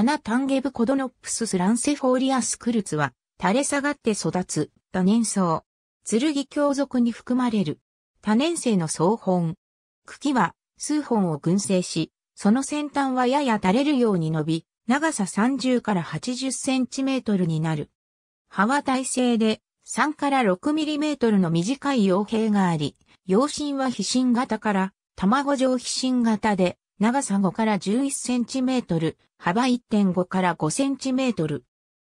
花タンゲブコドノップススランセフォーリアスクルツは、垂れ下がって育つ、多年草。剣強属に含まれる。多年生の草本。茎は、数本を群生し、その先端はやや垂れるように伸び、長さ30から80センチメートルになる。葉は耐性で、3から6ミリメートルの短い葉柄があり、葉身は皮心型から、卵状皮心型で、長さ5から11センチメートル、幅1.5から5センチメートル。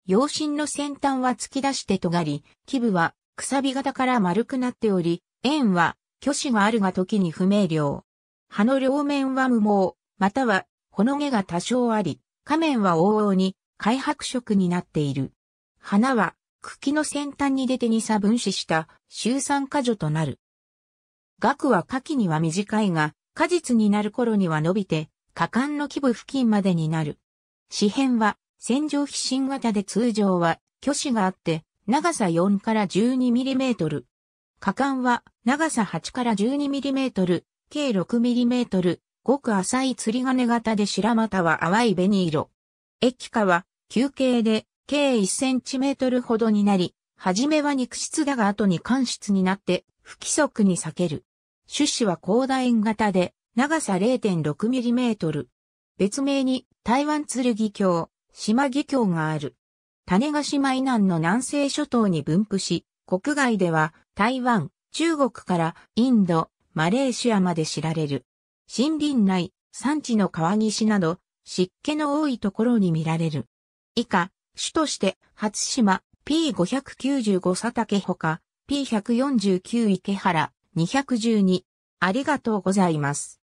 養針の先端は突き出して尖り、基部はくさび型から丸くなっており、円は虚子があるが時に不明瞭。葉の両面は無毛、またはほの毛が多少あり、下面は往々に開白色になっている。花は茎の先端に出て2差分子した周酸果女となる。額は下記には短いが、果実になる頃には伸びて、果敢の基部付近までになる。紙片は、線状皮疹型で通常は、挙子があって、長さ4から12ミリメートル。果敢は、長さ8から12ミリメートル、計6ミリメートル、ごく浅い釣り金型で白股は淡い紅色。液化は、球形で、計1センチメートルほどになり、はじめは肉質だが後に間質になって、不規則に裂ける。種子は広大型で、長さ 0.6mm。別名に台湾剣峡、島義峡がある。種子島以南の南西諸島に分布し、国外では台湾、中国からインド、マレーシアまで知られる。森林内、山地の川岸など、湿気の多いところに見られる。以下、種として、初島、P595 佐竹ほか、P149 池原、212。ありがとうございます。